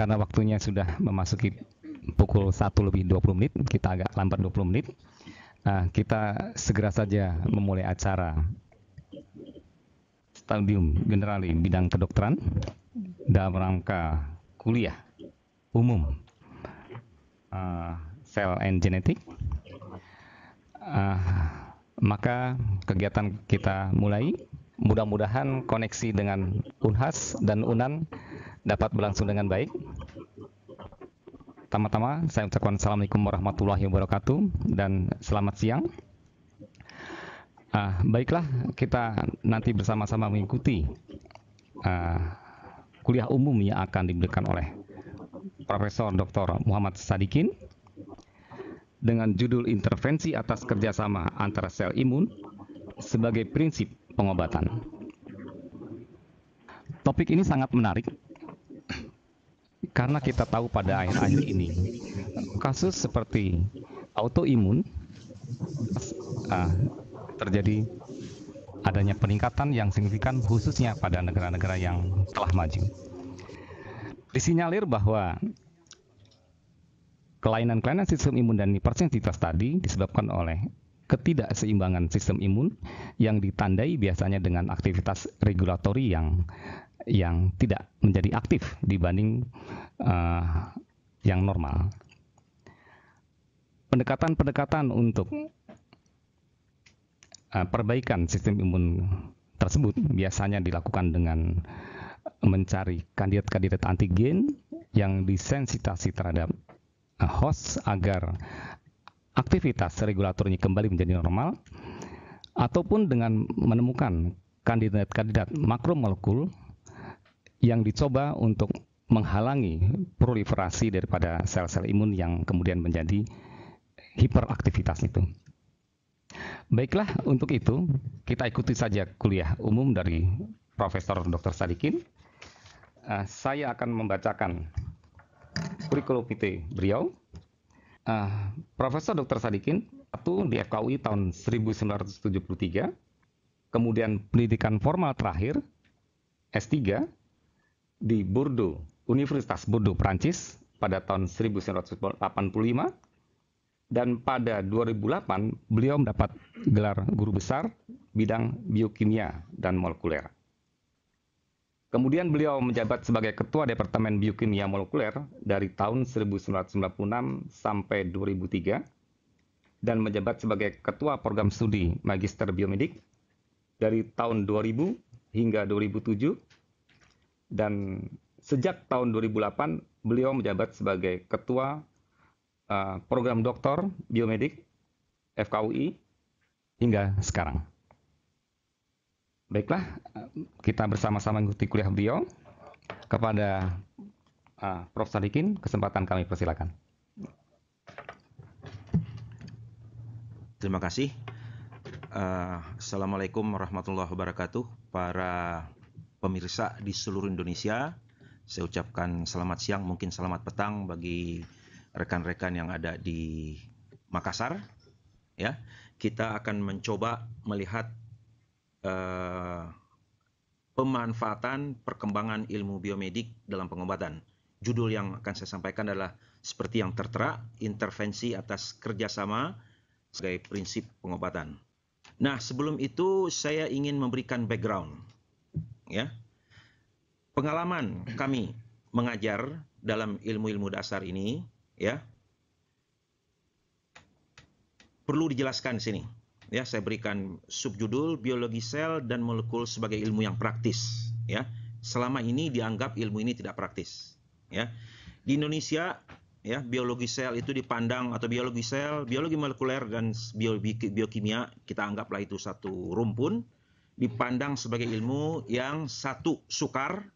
karena waktunya sudah memasuki pukul 1 lebih 20 menit, kita agak lambat 20 menit. Nah, kita segera saja memulai acara. Stadium Generali Bidang Kedokteran dalam rangka kuliah umum uh, eh, Cell and Genetic. Uh, eh, maka kegiatan kita mulai. Mudah-mudahan koneksi dengan Unhas dan Unan dapat berlangsung dengan baik. Pertama-tama saya ucapkan Assalamualaikum warahmatullahi wabarakatuh dan selamat siang. Uh, baiklah, kita nanti bersama-sama mengikuti uh, kuliah umum yang akan diberikan oleh Profesor Dr. Muhammad Sadikin dengan judul Intervensi atas Kerjasama Antara Sel Imun sebagai prinsip pengobatan. Topik ini sangat menarik karena kita tahu pada akhir-akhir ini kasus seperti autoimun uh, terjadi adanya peningkatan yang signifikan khususnya pada negara-negara yang telah maju. Disinyalir bahwa kelainan-kelainan sistem imun dan hipersensitas tadi disebabkan oleh ketidakseimbangan sistem imun yang ditandai biasanya dengan aktivitas regulatori yang yang tidak menjadi aktif dibanding uh, yang normal. Pendekatan-pendekatan untuk uh, perbaikan sistem imun tersebut biasanya dilakukan dengan mencari kandidat-kandidat antigen yang disensitasi terhadap eh, host agar aktivitas regulatornya kembali menjadi normal, ataupun dengan menemukan kandidat-kandidat makromolekul yang dicoba untuk menghalangi proliferasi daripada sel-sel imun yang kemudian menjadi hiperaktivitas itu. Baiklah, untuk itu kita ikuti saja kuliah umum dari Profesor Dr. Sadikin. Eh, saya akan membacakan kurikulum PT beliau Uh, Profesor Dr. Sadikin, satu di FKUI tahun 1973, kemudian pendidikan formal terakhir S3 di Bordeaux, Universitas Bordeaux, Prancis pada tahun 1985 dan pada 2008 beliau mendapat gelar guru besar bidang biokimia dan molekuler. Kemudian beliau menjabat sebagai Ketua Departemen Biokimia Molekuler dari tahun 1996 sampai 2003 dan menjabat sebagai Ketua Program Studi Magister Biomedik dari tahun 2000 hingga 2007 dan sejak tahun 2008 beliau menjabat sebagai Ketua uh, Program Doktor Biomedik FKUI hingga sekarang. Baiklah, kita bersama-sama mengikuti kuliah beliau. Kepada uh, Prof. Sadikin, kesempatan kami persilakan. Terima kasih. Uh, Assalamualaikum warahmatullahi wabarakatuh. Para pemirsa di seluruh Indonesia, saya ucapkan selamat siang, mungkin selamat petang bagi rekan-rekan yang ada di Makassar. Ya, kita akan mencoba melihat Eh, pemanfaatan perkembangan ilmu biomedik dalam pengobatan. Judul yang akan saya sampaikan adalah seperti yang tertera, intervensi atas kerjasama sebagai prinsip pengobatan. Nah, sebelum itu saya ingin memberikan background. ya Pengalaman kami mengajar dalam ilmu-ilmu dasar ini, ya perlu dijelaskan di sini ya saya berikan subjudul biologi sel dan molekul sebagai ilmu yang praktis ya selama ini dianggap ilmu ini tidak praktis ya di Indonesia ya biologi sel itu dipandang atau biologi sel biologi molekuler dan bio, biokimia kita anggaplah itu satu rumpun dipandang sebagai ilmu yang satu sukar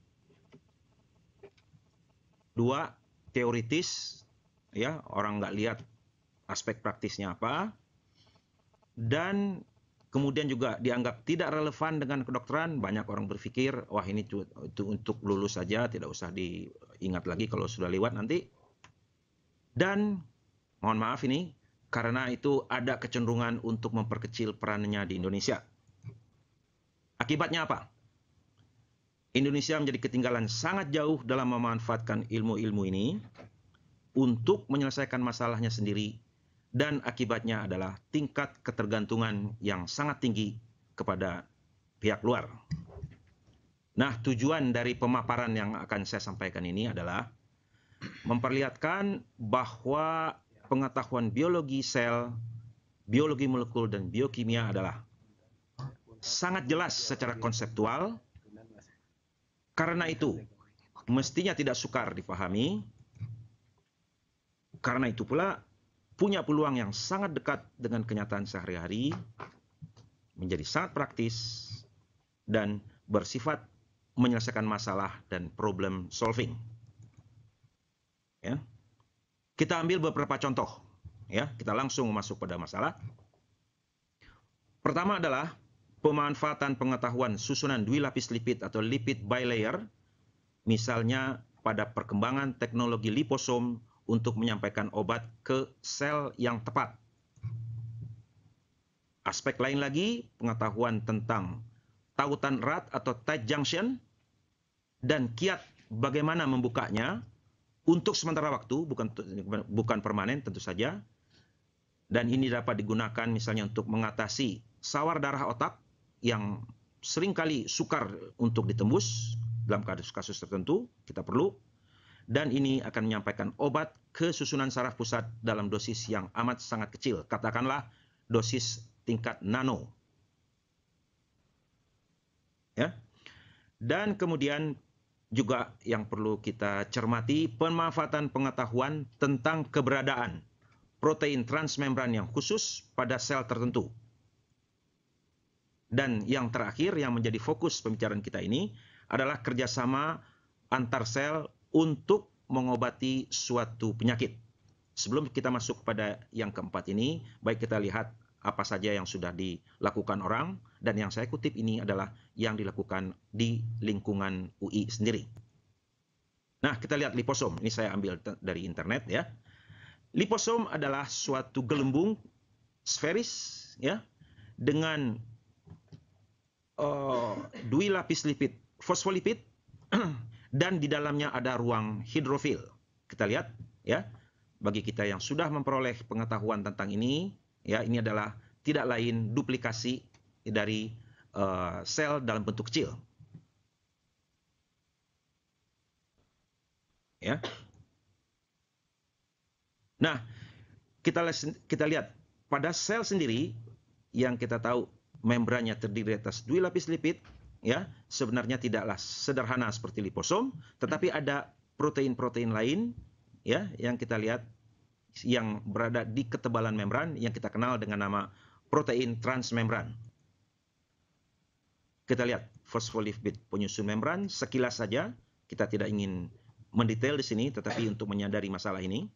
dua teoritis ya orang nggak lihat aspek praktisnya apa dan kemudian juga dianggap tidak relevan dengan kedokteran, banyak orang berpikir wah ini itu untuk lulus saja, tidak usah diingat lagi kalau sudah lewat nanti. Dan mohon maaf ini karena itu ada kecenderungan untuk memperkecil perannya di Indonesia. Akibatnya apa? Indonesia menjadi ketinggalan sangat jauh dalam memanfaatkan ilmu-ilmu ini untuk menyelesaikan masalahnya sendiri dan akibatnya adalah tingkat ketergantungan yang sangat tinggi kepada pihak luar. Nah, tujuan dari pemaparan yang akan saya sampaikan ini adalah memperlihatkan bahwa pengetahuan biologi sel, biologi molekul, dan biokimia adalah sangat jelas secara konseptual. Karena itu, mestinya tidak sukar dipahami. Karena itu pula, punya peluang yang sangat dekat dengan kenyataan sehari-hari, menjadi sangat praktis, dan bersifat menyelesaikan masalah dan problem solving. Ya. Kita ambil beberapa contoh. Ya, kita langsung masuk pada masalah. Pertama adalah pemanfaatan pengetahuan susunan dua lapis lipid atau lipid bilayer, misalnya pada perkembangan teknologi liposom untuk menyampaikan obat ke sel yang tepat. Aspek lain lagi, pengetahuan tentang tautan erat atau tight junction dan kiat bagaimana membukanya untuk sementara waktu, bukan bukan permanen tentu saja. Dan ini dapat digunakan misalnya untuk mengatasi sawar darah otak yang seringkali sukar untuk ditembus dalam kasus-kasus tertentu, kita perlu dan ini akan menyampaikan obat ke susunan saraf pusat dalam dosis yang amat sangat kecil, katakanlah dosis tingkat nano. Ya. Dan kemudian juga yang perlu kita cermati pemanfaatan pengetahuan tentang keberadaan protein transmembran yang khusus pada sel tertentu. Dan yang terakhir yang menjadi fokus pembicaraan kita ini adalah kerjasama antar sel untuk mengobati suatu penyakit. Sebelum kita masuk pada yang keempat ini, baik kita lihat apa saja yang sudah dilakukan orang dan yang saya kutip ini adalah yang dilakukan di lingkungan UI sendiri. Nah, kita lihat liposom. Ini saya ambil dari internet ya. Liposom adalah suatu gelembung sferis ya dengan uh, eh, dua lapis lipid fosfolipid dan di dalamnya ada ruang hidrofil. Kita lihat ya. Bagi kita yang sudah memperoleh pengetahuan tentang ini, ya ini adalah tidak lain duplikasi dari uh, sel dalam bentuk kecil. Ya. Nah, kita kita lihat pada sel sendiri yang kita tahu membrannya terdiri atas dua lapis lipid ya sebenarnya tidaklah sederhana seperti liposom, tetapi ada protein-protein lain ya yang kita lihat yang berada di ketebalan membran yang kita kenal dengan nama protein transmembran. Kita lihat fosfolipid penyusun membran sekilas saja, kita tidak ingin mendetail di sini tetapi untuk menyadari masalah ini.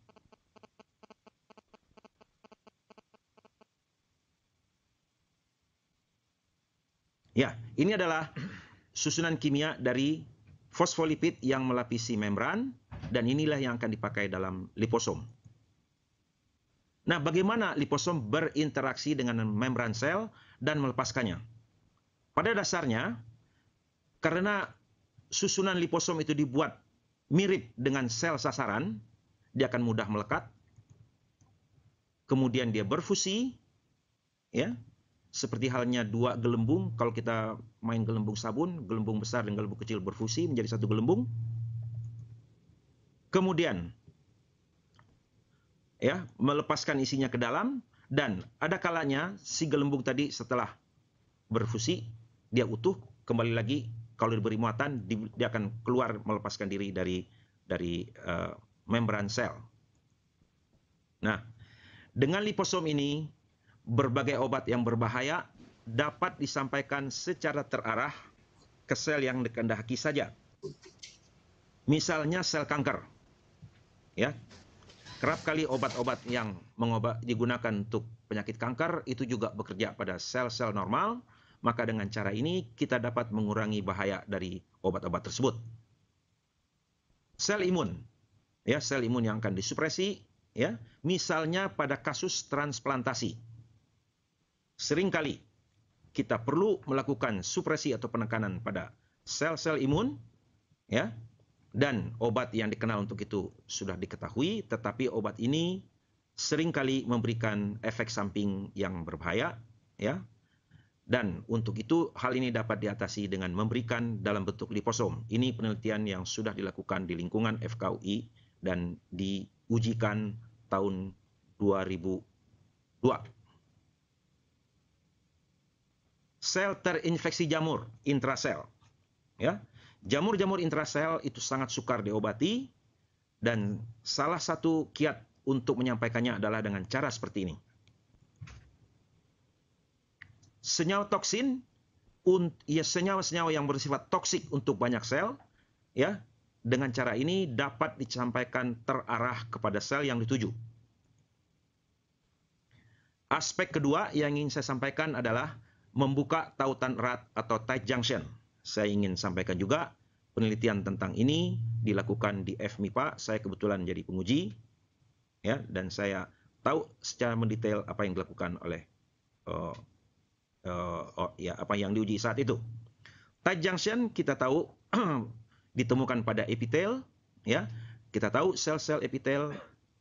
Ya, ini adalah susunan kimia dari fosfolipid yang melapisi membran dan inilah yang akan dipakai dalam liposom. Nah, bagaimana liposom berinteraksi dengan membran sel dan melepaskannya? Pada dasarnya, karena susunan liposom itu dibuat mirip dengan sel sasaran, dia akan mudah melekat, kemudian dia berfusi, ya, seperti halnya dua gelembung, kalau kita main gelembung sabun, gelembung besar dan gelembung kecil berfusi menjadi satu gelembung. Kemudian ya, melepaskan isinya ke dalam dan ada kalanya si gelembung tadi setelah berfusi dia utuh kembali lagi kalau diberi muatan dia akan keluar melepaskan diri dari dari uh, membran sel. Nah, dengan liposom ini berbagai obat yang berbahaya dapat disampaikan secara terarah ke sel yang dikehendaki saja. Misalnya sel kanker. Ya. Kerap kali obat-obat yang mengobat digunakan untuk penyakit kanker itu juga bekerja pada sel-sel normal, maka dengan cara ini kita dapat mengurangi bahaya dari obat-obat tersebut. Sel imun. Ya, sel imun yang akan disupresi ya, misalnya pada kasus transplantasi Seringkali kita perlu melakukan supresi atau penekanan pada sel-sel imun ya. Dan obat yang dikenal untuk itu sudah diketahui, tetapi obat ini seringkali memberikan efek samping yang berbahaya ya. Dan untuk itu hal ini dapat diatasi dengan memberikan dalam bentuk liposom. Ini penelitian yang sudah dilakukan di lingkungan FKUI dan diujikan tahun 2002. sel terinfeksi jamur intrasel. Ya. Jamur-jamur intrasel itu sangat sukar diobati dan salah satu kiat untuk menyampaikannya adalah dengan cara seperti ini. Senyawa toksin ya senyawa-senyawa yang bersifat toksik untuk banyak sel ya dengan cara ini dapat disampaikan terarah kepada sel yang dituju. Aspek kedua yang ingin saya sampaikan adalah membuka tautan erat atau tight junction. Saya ingin sampaikan juga penelitian tentang ini dilakukan di FMIPA. Saya kebetulan jadi penguji ya dan saya tahu secara mendetail apa yang dilakukan oleh uh, uh, uh, ya apa yang diuji saat itu. Tight junction kita tahu ditemukan pada epitel ya. Kita tahu sel-sel epitel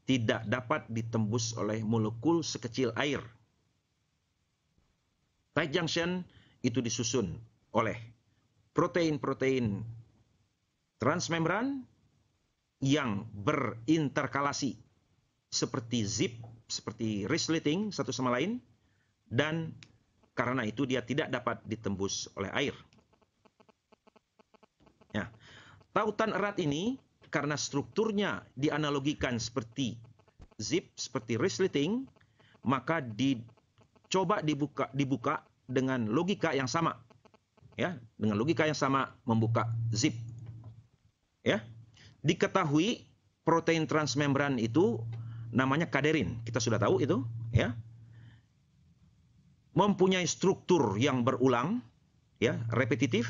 tidak dapat ditembus oleh molekul sekecil air Tight junction itu disusun oleh protein-protein transmembran yang berinterkalasi seperti zip, seperti resleting satu sama lain dan karena itu dia tidak dapat ditembus oleh air. Ya. Tautan erat ini karena strukturnya dianalogikan seperti zip, seperti resleting, maka di coba dibuka dibuka dengan logika yang sama. Ya, dengan logika yang sama membuka zip. Ya. Diketahui protein transmembran itu namanya kaderin. Kita sudah tahu itu, ya. Mempunyai struktur yang berulang, ya, repetitif.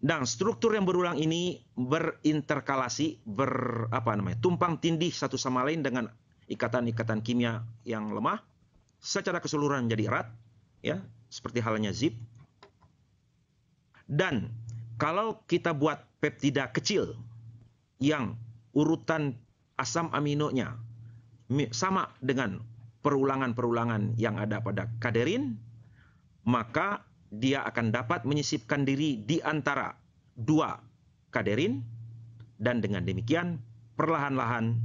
Dan struktur yang berulang ini berinterkalasi, ber apa namanya? tumpang tindih satu sama lain dengan ikatan-ikatan kimia yang lemah secara keseluruhan menjadi erat ya seperti halnya zip dan kalau kita buat peptida kecil yang urutan asam aminonya sama dengan perulangan-perulangan yang ada pada kaderin maka dia akan dapat menyisipkan diri di antara dua kaderin dan dengan demikian perlahan-lahan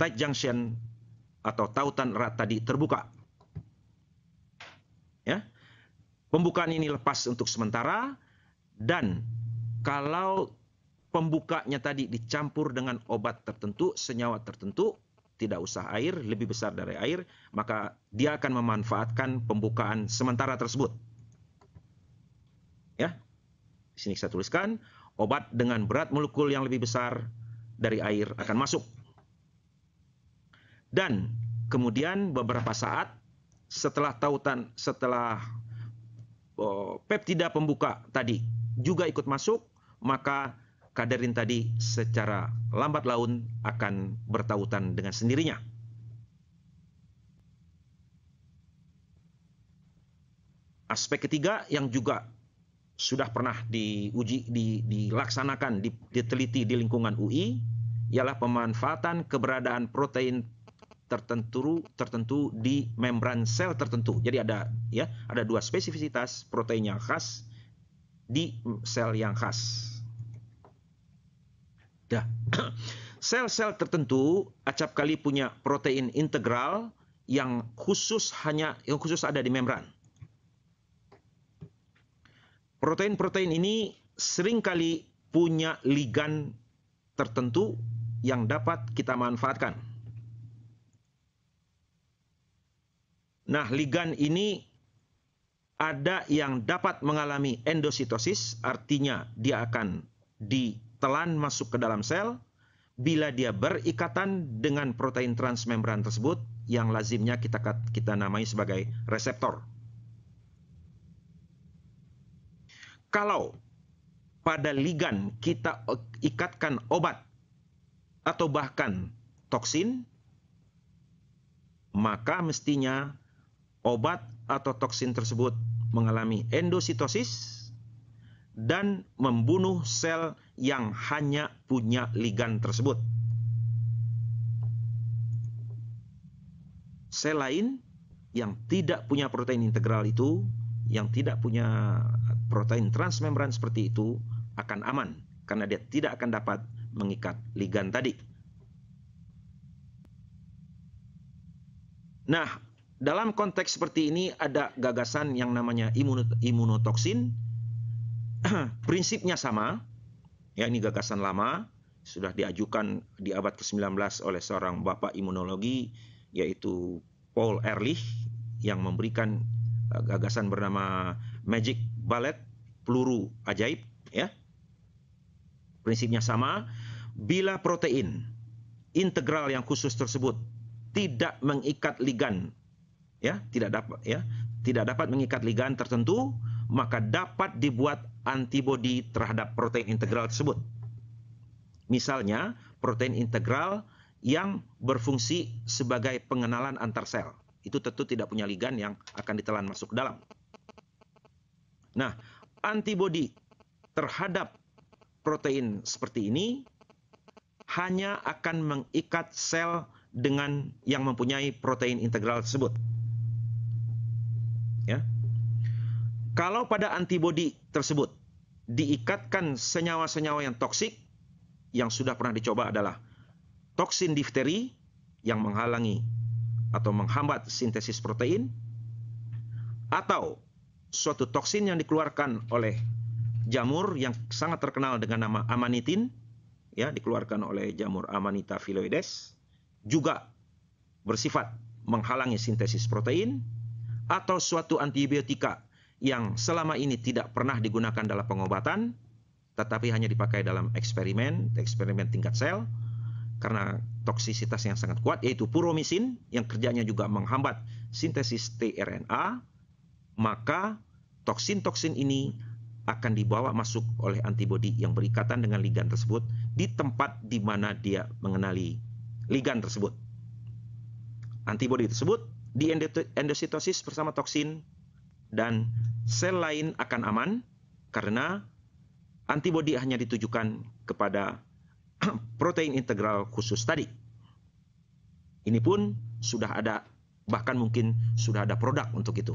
tight junction atau tautan erat tadi terbuka. Ya. Pembukaan ini lepas untuk sementara dan kalau pembukanya tadi dicampur dengan obat tertentu, senyawa tertentu, tidak usah air, lebih besar dari air, maka dia akan memanfaatkan pembukaan sementara tersebut. Ya. Di sini saya tuliskan, obat dengan berat molekul yang lebih besar dari air akan masuk dan kemudian beberapa saat setelah tautan setelah oh, peptida pembuka tadi juga ikut masuk, maka kaderin tadi secara lambat laun akan bertautan dengan sendirinya. Aspek ketiga yang juga sudah pernah diuji, di, dilaksanakan, diteliti di lingkungan UI, ialah pemanfaatan keberadaan protein tertentu tertentu di membran sel tertentu. Jadi ada ya, ada dua spesifisitas protein yang khas di sel yang khas. Dah. Sel-sel tertentu acap kali punya protein integral yang khusus hanya yang khusus ada di membran. Protein-protein ini seringkali punya ligan tertentu yang dapat kita manfaatkan. Nah, ligan ini ada yang dapat mengalami endositosis, artinya dia akan ditelan masuk ke dalam sel bila dia berikatan dengan protein transmembran tersebut yang lazimnya kita kita namai sebagai reseptor. Kalau pada ligan kita ikatkan obat atau bahkan toksin, maka mestinya obat atau toksin tersebut mengalami endositosis dan membunuh sel yang hanya punya ligan tersebut. Sel lain yang tidak punya protein integral itu, yang tidak punya protein transmembran seperti itu akan aman karena dia tidak akan dapat mengikat ligan tadi. Nah, dalam konteks seperti ini ada gagasan yang namanya imunotoksin. Prinsipnya sama. Ya ini gagasan lama sudah diajukan di abad ke-19 oleh seorang bapak imunologi yaitu Paul Ehrlich yang memberikan e, gagasan bernama Magic Bullet peluru ajaib ya. Prinsipnya sama, bila protein integral yang khusus tersebut tidak mengikat ligan ya tidak dapat ya tidak dapat mengikat ligan tertentu maka dapat dibuat antibodi terhadap protein integral tersebut misalnya protein integral yang berfungsi sebagai pengenalan antar sel itu tentu tidak punya ligan yang akan ditelan masuk dalam nah antibodi terhadap protein seperti ini hanya akan mengikat sel dengan yang mempunyai protein integral tersebut. Kalau pada antibodi tersebut diikatkan senyawa-senyawa yang toksik yang sudah pernah dicoba adalah toksin difteri yang menghalangi atau menghambat sintesis protein atau suatu toksin yang dikeluarkan oleh jamur yang sangat terkenal dengan nama amanitin ya dikeluarkan oleh jamur Amanita phylloides juga bersifat menghalangi sintesis protein atau suatu antibiotika yang selama ini tidak pernah digunakan dalam pengobatan, tetapi hanya dipakai dalam eksperimen, eksperimen tingkat sel, karena toksisitas yang sangat kuat, yaitu puromisin yang kerjanya juga menghambat sintesis tRNA, maka toksin-toksin ini akan dibawa masuk oleh antibodi yang berikatan dengan ligan tersebut di tempat di mana dia mengenali ligan tersebut. Antibodi tersebut di endositosis bersama toksin dan sel lain akan aman karena antibodi hanya ditujukan kepada protein integral khusus tadi. Ini pun sudah ada, bahkan mungkin sudah ada produk untuk itu.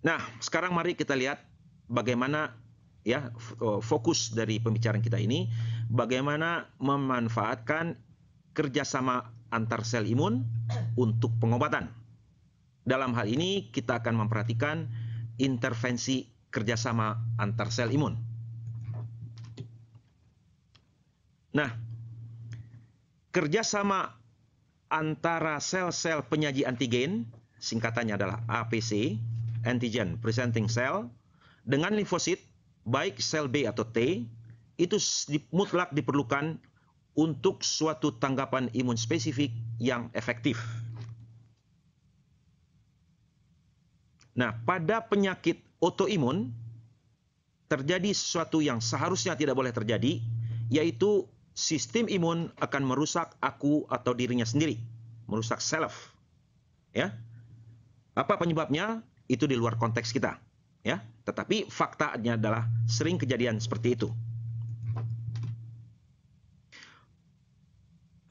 Nah, sekarang mari kita lihat bagaimana ya fokus dari pembicaraan kita ini, bagaimana memanfaatkan kerjasama antar sel imun untuk pengobatan. Dalam hal ini kita akan memperhatikan intervensi kerjasama antar sel imun. Nah, kerjasama antara sel-sel penyaji antigen, singkatannya adalah APC, antigen presenting cell, dengan limfosit, baik sel B atau T, itu mutlak diperlukan untuk suatu tanggapan imun spesifik yang efektif. Nah, pada penyakit autoimun terjadi sesuatu yang seharusnya tidak boleh terjadi, yaitu sistem imun akan merusak aku atau dirinya sendiri, merusak self. Ya. Apa penyebabnya? Itu di luar konteks kita, ya. Tetapi faktanya adalah sering kejadian seperti itu.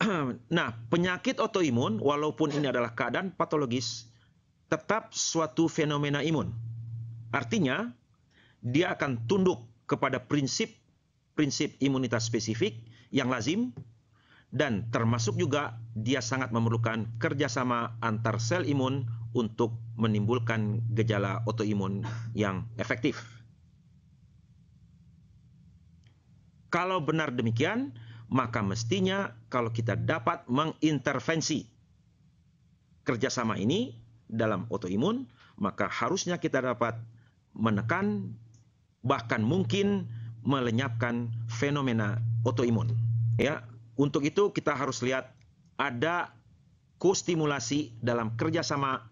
Nah, penyakit autoimun walaupun ini adalah keadaan patologis tetap suatu fenomena imun. Artinya, dia akan tunduk kepada prinsip prinsip imunitas spesifik yang lazim dan termasuk juga dia sangat memerlukan kerjasama antar sel imun untuk menimbulkan gejala autoimun yang efektif. Kalau benar demikian, maka mestinya kalau kita dapat mengintervensi kerjasama ini dalam autoimun, maka harusnya kita dapat menekan bahkan mungkin melenyapkan fenomena autoimun. Ya, untuk itu kita harus lihat ada kostimulasi dalam kerjasama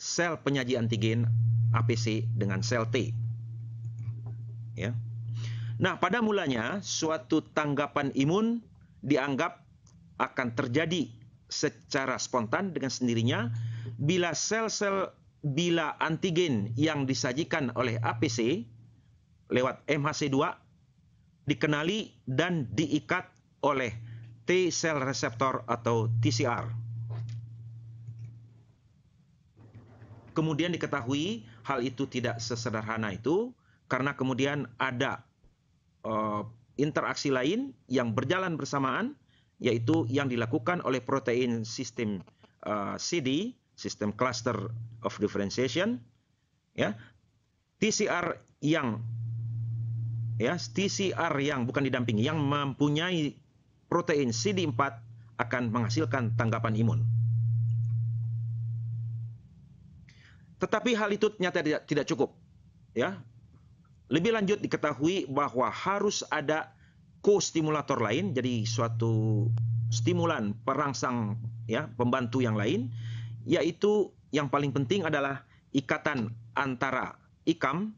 sel penyaji antigen APC dengan sel T. Ya. Nah, pada mulanya suatu tanggapan imun dianggap akan terjadi secara spontan dengan sendirinya bila sel-sel bila antigen yang disajikan oleh APC lewat MHC2 dikenali dan diikat oleh T cell receptor atau TCR. Kemudian diketahui hal itu tidak sesederhana itu karena kemudian ada uh, interaksi lain yang berjalan bersamaan yaitu yang dilakukan oleh protein sistem uh, eh, CD sistem cluster of differentiation ya TCR yang ya TCR yang bukan didampingi yang mempunyai protein CD4 akan menghasilkan tanggapan imun. Tetapi hal itu ternyata tidak, tidak cukup. Ya. Lebih lanjut diketahui bahwa harus ada kostimulator lain, jadi suatu stimulan perangsang ya, pembantu yang lain yaitu yang paling penting adalah ikatan antara ikam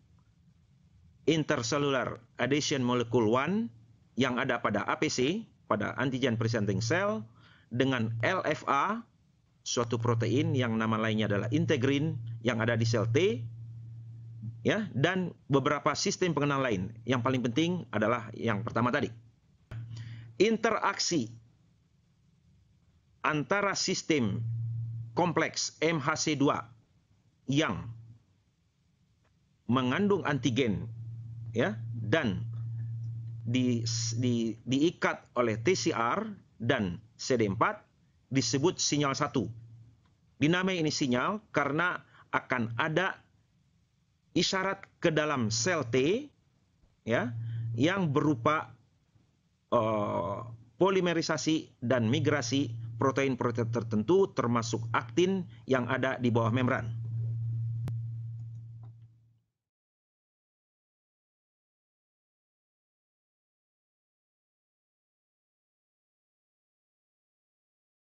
intercellular adhesion molecule 1 yang ada pada APC pada antigen presenting cell dengan LFA suatu protein yang nama lainnya adalah integrin yang ada di sel T ya dan beberapa sistem pengenal lain. Yang paling penting adalah yang pertama tadi. Interaksi antara sistem kompleks MHC2 yang mengandung antigen ya dan di, di, diikat oleh TCR dan CD4 disebut sinyal 1. Dinamai ini sinyal karena akan ada isyarat ke dalam sel T ya yang berupa uh, polimerisasi dan migrasi protein-protein tertentu termasuk aktin yang ada di bawah membran.